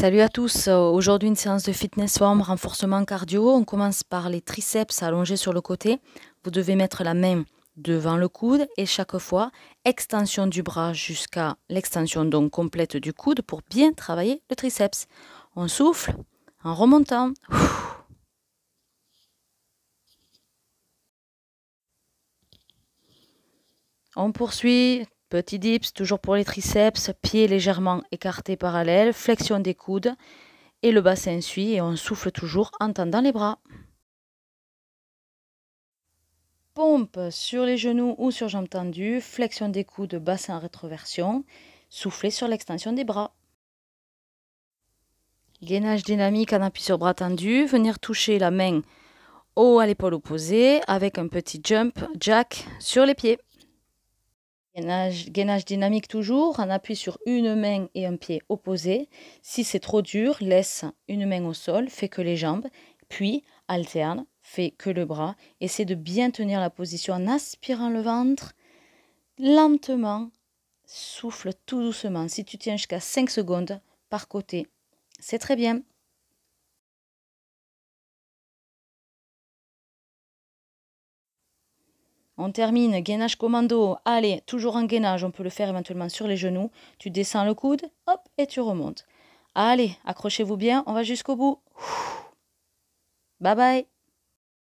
Salut à tous. Euh, aujourd'hui, une séance de fitness form, renforcement cardio. On commence par les triceps allongés sur le côté. Vous devez mettre la main devant le coude et chaque fois extension du bras jusqu'à l'extension donc complète du coude pour bien travailler le triceps. On souffle en remontant. On poursuit Petit dips, toujours pour les triceps, pieds légèrement écartés parallèles, flexion des coudes et le bassin suit et on souffle toujours en tendant les bras. Pompe sur les genoux ou sur jambes tendues, flexion des coudes, bassin en rétroversion, soufflez sur l'extension des bras. Gainage dynamique en appui sur bras tendus, venir toucher la main haut à l'épaule opposée avec un petit jump jack sur les pieds. Gainage, dynamique toujours, en appui sur une main et un pied opposé. Si c'est trop dur, laisse une main au sol, fais que les jambes, puis alterne, fais que le bras. Essaie de bien tenir la position en aspirant le ventre. Lentement, souffle tout doucement. Si tu tiens jusqu'à 5 secondes par côté, c'est très bien. On termine, gainage commando. Allez, toujours en gainage, on peut le faire éventuellement sur les genoux. Tu descends le coude, hop, et tu remontes. Allez, accrochez-vous bien, on va jusqu'au bout. Bye bye